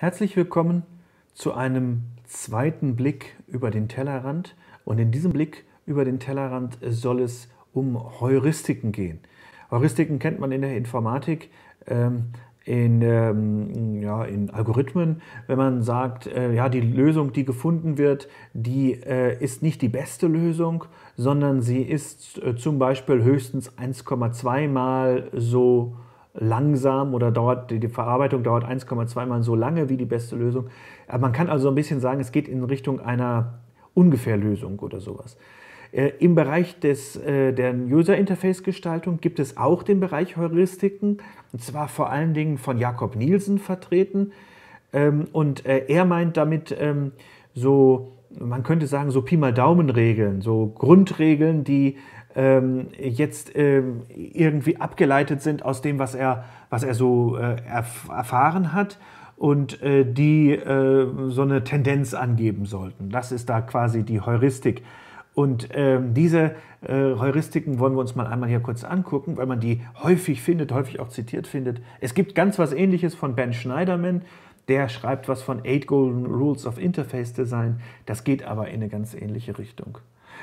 Herzlich willkommen zu einem zweiten Blick über den Tellerrand. Und in diesem Blick über den Tellerrand soll es um Heuristiken gehen. Heuristiken kennt man in der Informatik. Ähm, in, ähm, ja, in Algorithmen, wenn man sagt, äh, ja, die Lösung, die gefunden wird, die äh, ist nicht die beste Lösung, sondern sie ist äh, zum Beispiel höchstens 1,2 mal so langsam oder dauert die Verarbeitung dauert 1,2 mal so lange wie die beste Lösung. Aber man kann also ein bisschen sagen, es geht in Richtung einer Ungefährlösung oder sowas. Äh, Im Bereich des, äh, der User-Interface-Gestaltung gibt es auch den Bereich Heuristiken, und zwar vor allen Dingen von Jakob Nielsen vertreten. Ähm, und äh, er meint damit ähm, so, man könnte sagen, so Pi mal Daumen-Regeln, so Grundregeln, die ähm, jetzt ähm, irgendwie abgeleitet sind aus dem, was er, was er so äh, erf erfahren hat und äh, die äh, so eine Tendenz angeben sollten. Das ist da quasi die Heuristik. Und ähm, diese äh, Heuristiken wollen wir uns mal einmal hier kurz angucken, weil man die häufig findet, häufig auch zitiert findet. Es gibt ganz was Ähnliches von Ben Schneiderman, der schreibt was von Eight Golden Rules of Interface Design. Das geht aber in eine ganz ähnliche Richtung.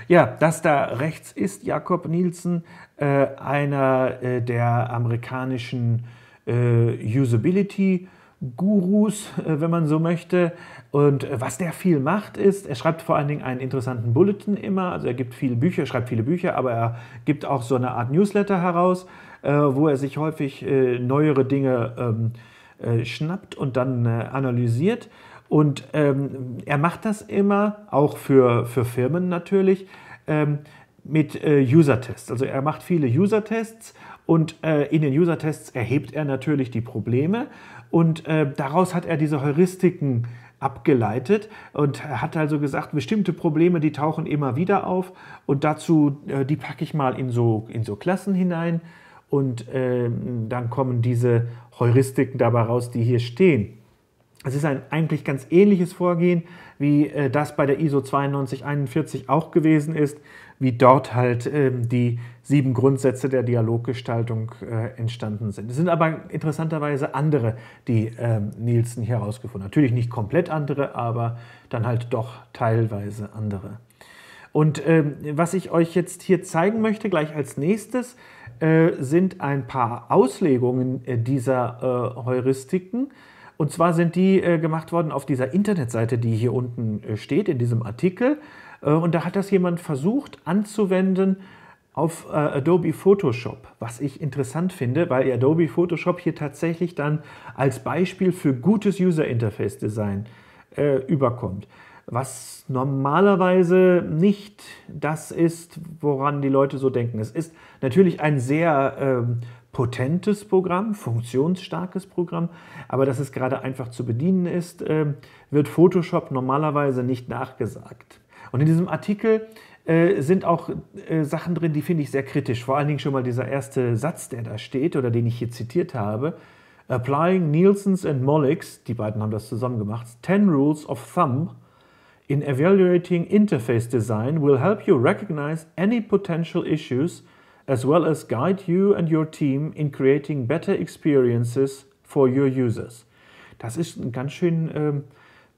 Ja, das da rechts ist Jakob Nielsen, äh, einer äh, der amerikanischen äh, Usability. Gurus, äh, wenn man so möchte. Und was der viel macht, ist, er schreibt vor allen Dingen einen interessanten Bulletin immer. Also er gibt viele Bücher, schreibt viele Bücher, aber er gibt auch so eine Art Newsletter heraus, äh, wo er sich häufig äh, neuere Dinge ähm, schnappt und dann analysiert. Und ähm, er macht das immer, auch für, für Firmen natürlich, ähm, mit äh, User-Tests. Also er macht viele User-Tests und äh, in den User-Tests erhebt er natürlich die Probleme und äh, daraus hat er diese Heuristiken abgeleitet und hat also gesagt, bestimmte Probleme, die tauchen immer wieder auf und dazu, äh, die packe ich mal in so, in so Klassen hinein und ähm, dann kommen diese Heuristiken dabei raus, die hier stehen. Es ist ein eigentlich ganz ähnliches Vorgehen, wie äh, das bei der ISO 9241 auch gewesen ist, wie dort halt äh, die sieben Grundsätze der Dialoggestaltung äh, entstanden sind. Es sind aber interessanterweise andere, die ähm, Nielsen hier herausgefunden hat. Natürlich nicht komplett andere, aber dann halt doch teilweise andere. Und ähm, was ich euch jetzt hier zeigen möchte, gleich als nächstes, äh, sind ein paar Auslegungen äh, dieser äh, Heuristiken und zwar sind die äh, gemacht worden auf dieser Internetseite, die hier unten äh, steht, in diesem Artikel. Äh, und da hat das jemand versucht anzuwenden auf äh, Adobe Photoshop, was ich interessant finde, weil Adobe Photoshop hier tatsächlich dann als Beispiel für gutes User Interface Design äh, überkommt. Was normalerweise nicht das ist, woran die Leute so denken. Es ist natürlich ein sehr... Ähm, potentes Programm, funktionsstarkes Programm, aber dass es gerade einfach zu bedienen ist, äh, wird Photoshop normalerweise nicht nachgesagt. Und in diesem Artikel äh, sind auch äh, Sachen drin, die finde ich sehr kritisch. Vor allen Dingen schon mal dieser erste Satz, der da steht oder den ich hier zitiert habe. Applying Nielsen's and Mollick's, die beiden haben das zusammen gemacht, 10 Rules of Thumb in Evaluating Interface Design will help you recognize any potential issues – as well as guide you and your team in creating better experiences for your users. Das ist ein ganz schön ähm,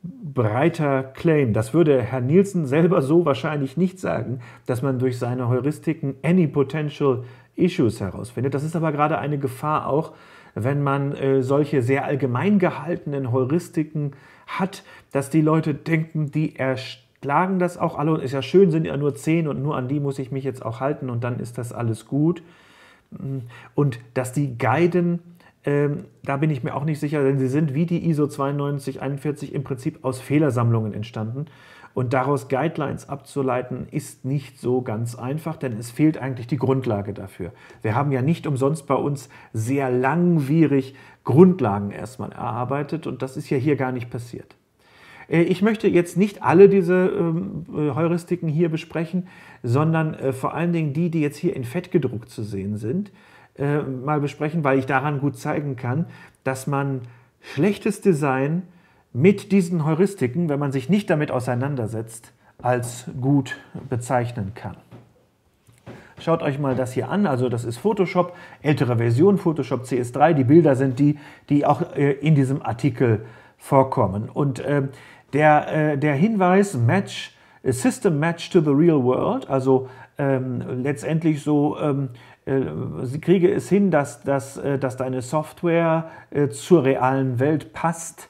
breiter Claim. Das würde Herr Nielsen selber so wahrscheinlich nicht sagen, dass man durch seine Heuristiken any potential issues herausfindet. Das ist aber gerade eine Gefahr auch, wenn man äh, solche sehr allgemein gehaltenen Heuristiken hat, dass die Leute denken, die erstellen klagen das auch alle und ist ja schön, sind ja nur zehn und nur an die muss ich mich jetzt auch halten und dann ist das alles gut. Und dass die Guiden, ähm, da bin ich mir auch nicht sicher, denn sie sind wie die ISO 9241 im Prinzip aus Fehlersammlungen entstanden. Und daraus Guidelines abzuleiten, ist nicht so ganz einfach, denn es fehlt eigentlich die Grundlage dafür. Wir haben ja nicht umsonst bei uns sehr langwierig Grundlagen erstmal erarbeitet und das ist ja hier gar nicht passiert. Äh, ich möchte jetzt nicht alle diese ähm, äh, Heuristiken hier besprechen, sondern äh, vor allen Dingen die, die jetzt hier in Fett gedruckt zu sehen sind, mal besprechen, weil ich daran gut zeigen kann, dass man schlechtes Design mit diesen Heuristiken, wenn man sich nicht damit auseinandersetzt, als gut bezeichnen kann. Schaut euch mal das hier an. Also das ist Photoshop, ältere Version Photoshop CS3. Die Bilder sind die, die auch in diesem Artikel vorkommen. Und äh, der, äh, der Hinweis Match, äh, System Match to the Real World, also ähm, letztendlich so, ähm, äh, kriege es hin, dass, dass, äh, dass deine Software äh, zur realen Welt passt.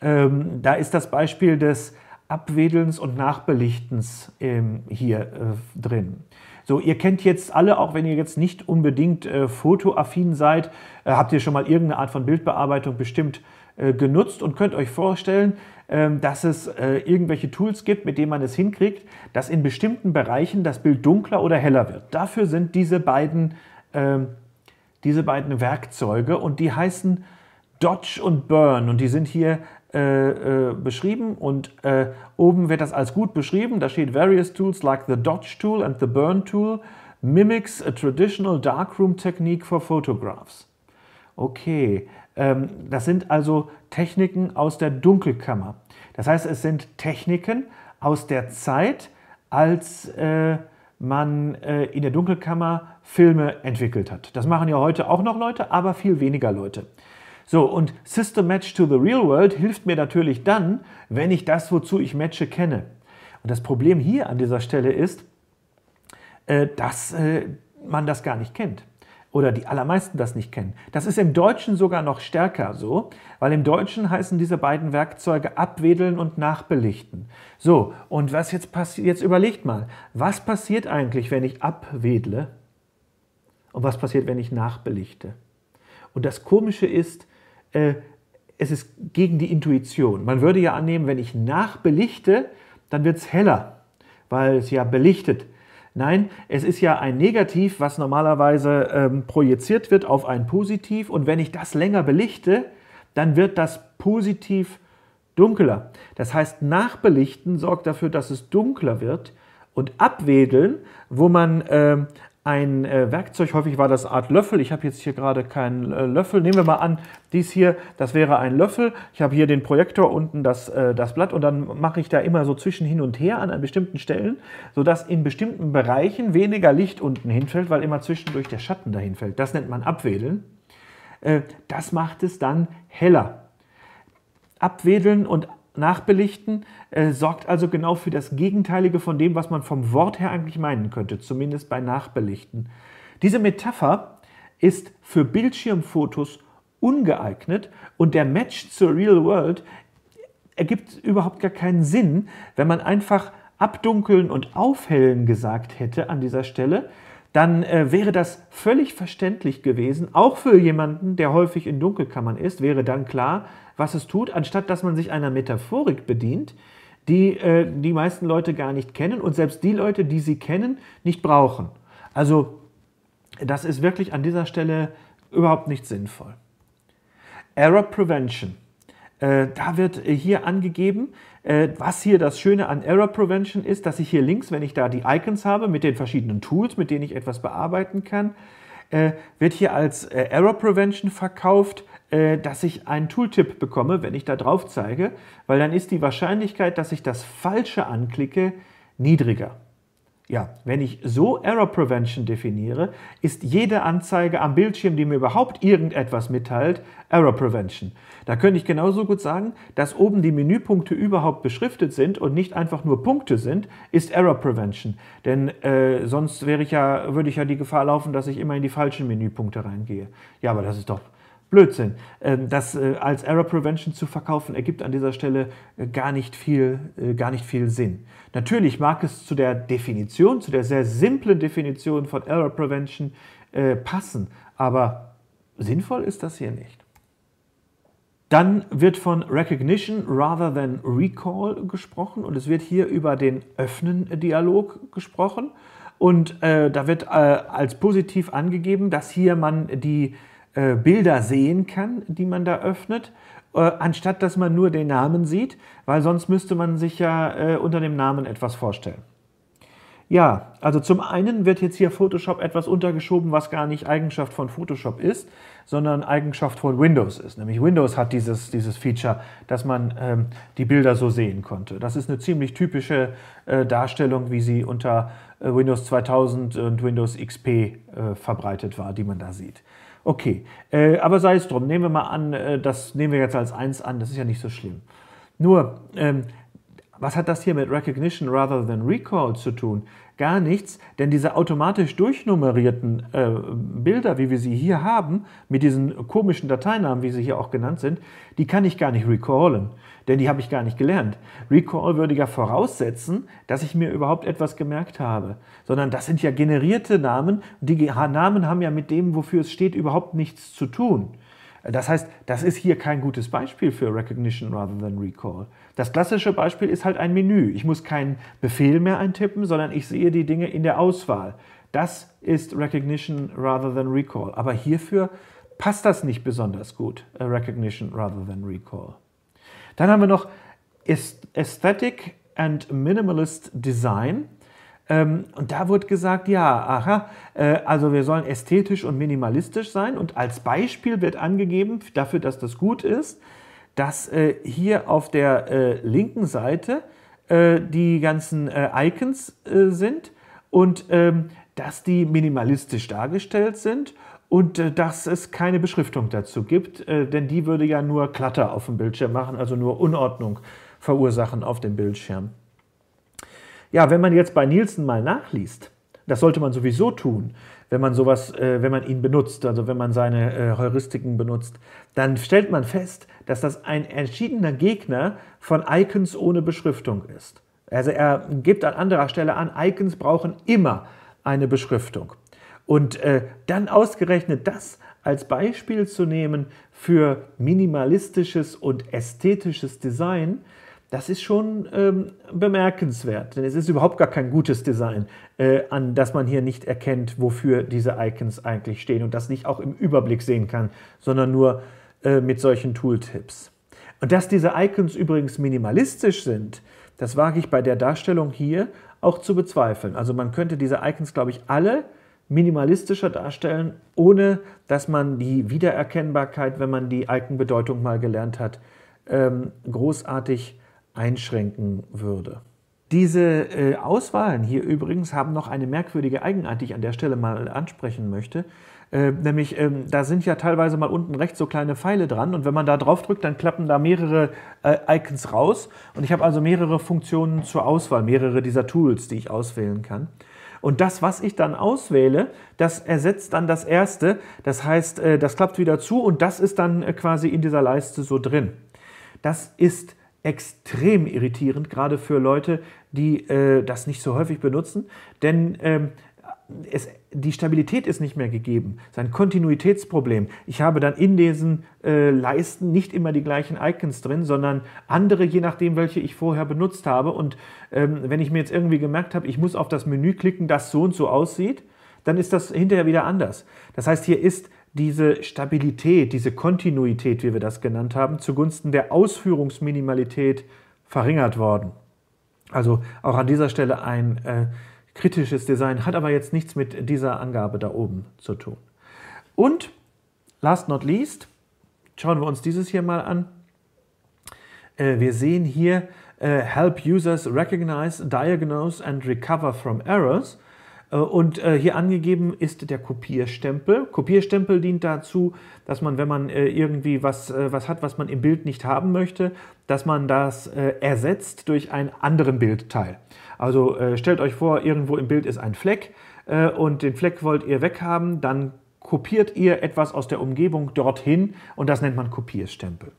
Ähm, da ist das Beispiel des Abwedelns und Nachbelichtens ähm, hier äh, drin. So, ihr kennt jetzt alle, auch wenn ihr jetzt nicht unbedingt fotoaffin seid, habt ihr schon mal irgendeine Art von Bildbearbeitung bestimmt äh, genutzt und könnt euch vorstellen, ähm, dass es äh, irgendwelche Tools gibt, mit denen man es hinkriegt, dass in bestimmten Bereichen das Bild dunkler oder heller wird. Dafür sind diese beiden, ähm, diese beiden Werkzeuge und die heißen Dodge und Burn und die sind hier äh, äh, beschrieben und äh, oben wird das als gut beschrieben. Da steht various tools like the Dodge Tool and the Burn Tool mimics a traditional darkroom technique for photographs. Okay, ähm, das sind also Techniken aus der Dunkelkammer. Das heißt, es sind Techniken aus der Zeit, als äh, man äh, in der Dunkelkammer Filme entwickelt hat. Das machen ja heute auch noch Leute, aber viel weniger Leute. So, und System Match to the Real World hilft mir natürlich dann, wenn ich das, wozu ich matche, kenne. Und das Problem hier an dieser Stelle ist, äh, dass man das gar nicht kennt oder die allermeisten das nicht kennen. Das ist im Deutschen sogar noch stärker so, weil im Deutschen heißen diese beiden Werkzeuge abwedeln und nachbelichten. So, und was jetzt passiert, jetzt überlegt mal, was passiert eigentlich, wenn ich abwedle und was passiert, wenn ich nachbelichte? Und das Komische ist, äh, es ist gegen die Intuition. Man würde ja annehmen, wenn ich nachbelichte, dann wird es heller, weil es ja belichtet ist. Nein, es ist ja ein Negativ, was normalerweise ähm, projiziert wird auf ein Positiv. Und wenn ich das länger belichte, dann wird das Positiv dunkler. Das heißt, Nachbelichten sorgt dafür, dass es dunkler wird. Und Abwedeln, wo man ähm, ein äh, Werkzeug, häufig war das Art Löffel. Ich habe jetzt hier gerade keinen äh, Löffel. Nehmen wir mal an, dies hier, das wäre ein Löffel. Ich habe hier den Projektor, unten das, äh, das Blatt und dann mache ich da immer so zwischen hin und her an, an bestimmten Stellen, sodass in bestimmten Bereichen weniger Licht unten hinfällt, weil immer zwischendurch der Schatten dahin fällt. Das nennt man Abwedeln. Äh, das macht es dann heller. Abwedeln und nachbelichten, äh, sorgt also genau für das Gegenteilige von dem, was man vom Wort her eigentlich meinen könnte, zumindest bei Nachbelichten. Diese Metapher ist für Bildschirmfotos ungeeignet und der Match zur Real World ergibt überhaupt gar keinen Sinn, wenn man einfach abdunkeln und aufhellen gesagt hätte an dieser Stelle, dann äh, wäre das völlig verständlich gewesen, auch für jemanden, der häufig in Dunkelkammern ist, wäre dann klar, was es tut, anstatt dass man sich einer Metaphorik bedient, die äh, die meisten Leute gar nicht kennen und selbst die Leute, die sie kennen, nicht brauchen. Also das ist wirklich an dieser Stelle überhaupt nicht sinnvoll. Error Prevention. Äh, da wird äh, hier angegeben, äh, was hier das Schöne an Error Prevention ist, dass ich hier links, wenn ich da die Icons habe mit den verschiedenen Tools, mit denen ich etwas bearbeiten kann, wird hier als Error Prevention verkauft, dass ich einen Tooltip bekomme, wenn ich da drauf zeige, weil dann ist die Wahrscheinlichkeit, dass ich das Falsche anklicke, niedriger. Ja, wenn ich so Error Prevention definiere, ist jede Anzeige am Bildschirm, die mir überhaupt irgendetwas mitteilt, Error Prevention. Da könnte ich genauso gut sagen, dass oben die Menüpunkte überhaupt beschriftet sind und nicht einfach nur Punkte sind, ist Error Prevention. Denn äh, sonst wäre ich ja, würde ich ja die Gefahr laufen, dass ich immer in die falschen Menüpunkte reingehe. Ja, aber das ist doch Blödsinn. Ähm, das äh, als Error Prevention zu verkaufen, ergibt an dieser Stelle äh, gar nicht, viel, äh, gar nicht viel Sinn. Natürlich mag es zu der Definition, zu der sehr simplen Definition von Error Prevention passen, aber sinnvoll ist das hier nicht. Dann wird von Recognition rather than Recall gesprochen und es wird hier über den Öffnen-Dialog gesprochen. Und äh, da wird äh, als positiv angegeben, dass hier man die äh, Bilder sehen kann, die man da öffnet, äh, anstatt dass man nur den Namen sieht, weil sonst müsste man sich ja äh, unter dem Namen etwas vorstellen. Ja, also zum einen wird jetzt hier Photoshop etwas untergeschoben, was gar nicht Eigenschaft von Photoshop ist, sondern Eigenschaft von Windows ist. Nämlich Windows hat dieses, dieses Feature, dass man ähm, die Bilder so sehen konnte. Das ist eine ziemlich typische äh, Darstellung, wie sie unter äh, Windows 2000 und Windows XP äh, verbreitet war, die man da sieht. Okay, äh, aber sei es drum. Nehmen wir mal an, äh, das nehmen wir jetzt als 1 an, das ist ja nicht so schlimm. Nur, ähm, was hat das hier mit Recognition rather than Recall zu tun? Gar nichts, denn diese automatisch durchnummerierten äh, Bilder, wie wir sie hier haben, mit diesen komischen Dateinamen, wie sie hier auch genannt sind, die kann ich gar nicht recallen denn die habe ich gar nicht gelernt. Recall würde ja voraussetzen, dass ich mir überhaupt etwas gemerkt habe, sondern das sind ja generierte Namen und die Namen haben ja mit dem, wofür es steht, überhaupt nichts zu tun. Das heißt, das ist hier kein gutes Beispiel für Recognition rather than Recall. Das klassische Beispiel ist halt ein Menü. Ich muss keinen Befehl mehr eintippen, sondern ich sehe die Dinge in der Auswahl. Das ist Recognition rather than Recall. Aber hierfür passt das nicht besonders gut, äh, Recognition rather than Recall. Dann haben wir noch Aesthetic and Minimalist Design. Ähm, und da wird gesagt, ja, aha, äh, also wir sollen ästhetisch und minimalistisch sein. Und als Beispiel wird angegeben, dafür, dass das gut ist, dass äh, hier auf der äh, linken Seite die ganzen Icons sind und ähm, dass die minimalistisch dargestellt sind und äh, dass es keine Beschriftung dazu gibt, äh, denn die würde ja nur Klatter auf dem Bildschirm machen, also nur Unordnung verursachen auf dem Bildschirm. Ja, wenn man jetzt bei Nielsen mal nachliest, das sollte man sowieso tun, wenn man sowas, äh, wenn man ihn benutzt, also wenn man seine äh, Heuristiken benutzt, dann stellt man fest, dass das ein entschiedener Gegner von Icons ohne Beschriftung ist. Also er gibt an anderer Stelle an, Icons brauchen immer eine Beschriftung. Und äh, dann ausgerechnet das als Beispiel zu nehmen für minimalistisches und ästhetisches Design, das ist schon ähm, bemerkenswert, denn es ist überhaupt gar kein gutes Design, äh, an das man hier nicht erkennt, wofür diese Icons eigentlich stehen und das nicht auch im Überblick sehen kann, sondern nur äh, mit solchen Tooltips. Und dass diese Icons übrigens minimalistisch sind, das wage ich bei der Darstellung hier auch zu bezweifeln. Also man könnte diese Icons, glaube ich, alle minimalistischer darstellen, ohne dass man die Wiedererkennbarkeit, wenn man die Icon-Bedeutung mal gelernt hat, ähm, großartig einschränken würde. Diese äh, Auswahlen hier übrigens haben noch eine merkwürdige Eigenart, die ich an der Stelle mal ansprechen möchte. Äh, nämlich, ähm, da sind ja teilweise mal unten rechts so kleine Pfeile dran und wenn man da drauf drückt, dann klappen da mehrere äh, Icons raus. Und ich habe also mehrere Funktionen zur Auswahl, mehrere dieser Tools, die ich auswählen kann. Und das, was ich dann auswähle, das ersetzt dann das erste. Das heißt, äh, das klappt wieder zu und das ist dann äh, quasi in dieser Leiste so drin. Das ist extrem irritierend, gerade für Leute, die äh, das nicht so häufig benutzen. Denn ähm, es, die Stabilität ist nicht mehr gegeben. Es ist ein Kontinuitätsproblem. Ich habe dann in diesen äh, Leisten nicht immer die gleichen Icons drin, sondern andere, je nachdem, welche ich vorher benutzt habe. Und ähm, wenn ich mir jetzt irgendwie gemerkt habe, ich muss auf das Menü klicken, das so und so aussieht, dann ist das hinterher wieder anders. Das heißt, hier ist diese Stabilität, diese Kontinuität, wie wir das genannt haben, zugunsten der Ausführungsminimalität verringert worden. Also auch an dieser Stelle ein äh, kritisches Design, hat aber jetzt nichts mit dieser Angabe da oben zu tun. Und last not least, schauen wir uns dieses hier mal an. Äh, wir sehen hier äh, Help Users Recognize, Diagnose and Recover from Errors. Äh, und hier angegeben ist der Kopierstempel. Kopierstempel dient dazu, dass man, wenn man irgendwie was, was hat, was man im Bild nicht haben möchte, dass man das äh, ersetzt durch einen anderen Bildteil. Also äh, stellt euch vor, irgendwo im Bild ist ein Fleck äh, und den Fleck wollt ihr weghaben, dann kopiert ihr etwas aus der Umgebung dorthin und das nennt man Kopierstempel.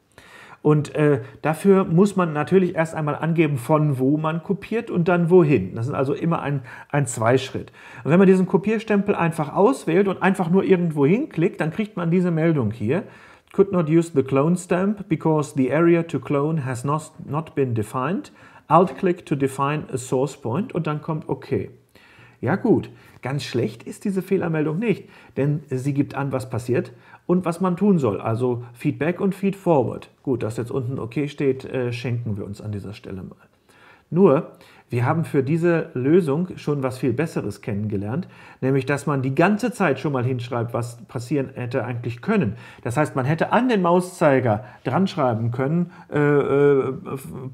Und äh, dafür muss man natürlich erst einmal angeben, von wo man kopiert und dann wohin. Das ist also immer ein, ein Zweischritt. Und wenn man diesen Kopierstempel einfach auswählt und einfach nur irgendwo hinklickt, dann kriegt man diese Meldung hier could not use the clone stamp because the area to clone has not, not been defined. Alt-Click to define a source point und dann kommt OK. Ja gut, ganz schlecht ist diese Fehlermeldung nicht, denn sie gibt an, was passiert und was man tun soll. Also Feedback und Feedforward. Gut, dass jetzt unten OK steht, äh, schenken wir uns an dieser Stelle mal. Nur, wir haben für diese Lösung schon was viel Besseres kennengelernt, nämlich dass man die ganze Zeit schon mal hinschreibt, was passieren hätte eigentlich können. Das heißt, man hätte an den Mauszeiger dran schreiben können, äh, äh,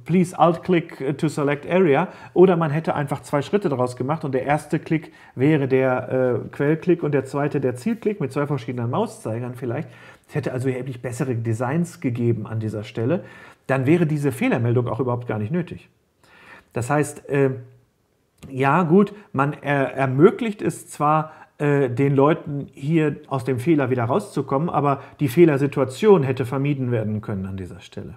please Alt-Click to select area, oder man hätte einfach zwei Schritte daraus gemacht und der erste Klick wäre der äh, Quellklick und der zweite der Zielklick mit zwei verschiedenen Mauszeigern vielleicht. Es hätte also erheblich bessere Designs gegeben an dieser Stelle. Dann wäre diese Fehlermeldung auch überhaupt gar nicht nötig. Das heißt, äh, ja gut, man er ermöglicht es zwar, äh, den Leuten hier aus dem Fehler wieder rauszukommen, aber die Fehlersituation hätte vermieden werden können an dieser Stelle.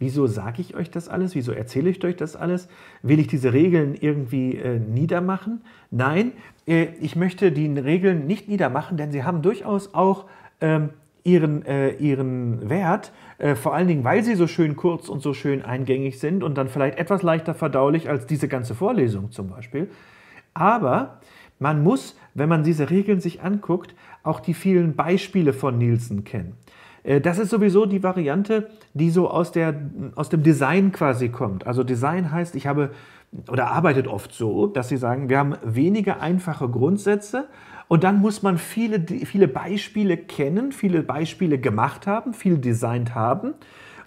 Wieso sage ich euch das alles? Wieso erzähle ich euch das alles? Will ich diese Regeln irgendwie äh, niedermachen? Nein, äh, ich möchte die Regeln nicht niedermachen, denn sie haben durchaus auch ähm, ihren, äh, ihren Wert, äh, vor allen Dingen, weil sie so schön kurz und so schön eingängig sind und dann vielleicht etwas leichter verdaulich als diese ganze Vorlesung zum Beispiel. Aber man muss, wenn man diese Regeln sich anguckt, auch die vielen Beispiele von Nielsen kennen. Äh, das ist sowieso die Variante, die so aus, der, aus dem Design quasi kommt. Also Design heißt, ich habe oder arbeitet oft so, dass sie sagen, wir haben weniger einfache Grundsätze und dann muss man viele, viele Beispiele kennen, viele Beispiele gemacht haben, viel designt haben.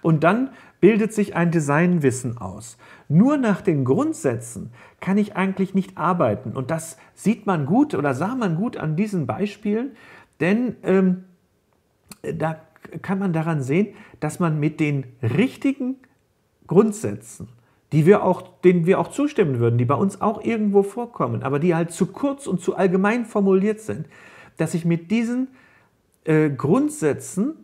Und dann bildet sich ein Designwissen aus. Nur nach den Grundsätzen kann ich eigentlich nicht arbeiten. Und das sieht man gut oder sah man gut an diesen Beispielen, denn ähm, da kann man daran sehen, dass man mit den richtigen Grundsätzen die wir auch, denen wir auch zustimmen würden, die bei uns auch irgendwo vorkommen, aber die halt zu kurz und zu allgemein formuliert sind, dass ich mit diesen äh, Grundsätzen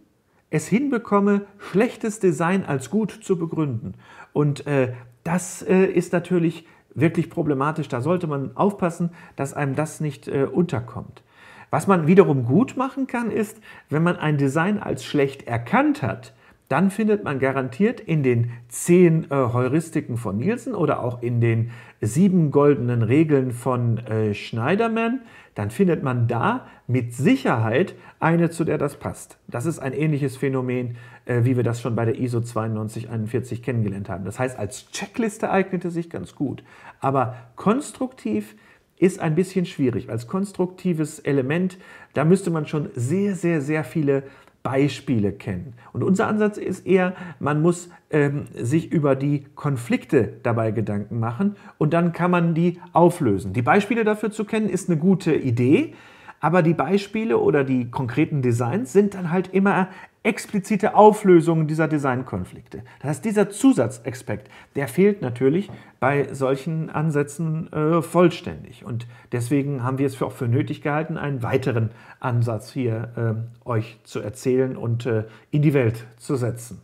es hinbekomme, schlechtes Design als gut zu begründen. Und äh, das äh, ist natürlich wirklich problematisch. Da sollte man aufpassen, dass einem das nicht äh, unterkommt. Was man wiederum gut machen kann, ist, wenn man ein Design als schlecht erkannt hat, dann findet man garantiert in den zehn äh, Heuristiken von Nielsen oder auch in den sieben goldenen Regeln von äh, Schneiderman, dann findet man da mit Sicherheit eine, zu der das passt. Das ist ein ähnliches Phänomen, äh, wie wir das schon bei der ISO 9241 kennengelernt haben. Das heißt, als Checkliste eignete sich ganz gut, aber konstruktiv ist ein bisschen schwierig. Als konstruktives Element, da müsste man schon sehr, sehr, sehr viele Beispiele kennen. Und unser Ansatz ist eher, man muss ähm, sich über die Konflikte dabei Gedanken machen und dann kann man die auflösen. Die Beispiele dafür zu kennen ist eine gute Idee. Aber die Beispiele oder die konkreten Designs sind dann halt immer explizite Auflösungen dieser Designkonflikte. Das heißt, dieser Zusatzaspekt, der fehlt natürlich bei solchen Ansätzen äh, vollständig. Und deswegen haben wir es für auch für nötig gehalten, einen weiteren Ansatz hier äh, euch zu erzählen und äh, in die Welt zu setzen.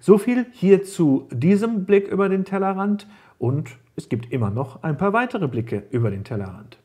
So viel hier zu diesem Blick über den Tellerrand und es gibt immer noch ein paar weitere Blicke über den Tellerrand.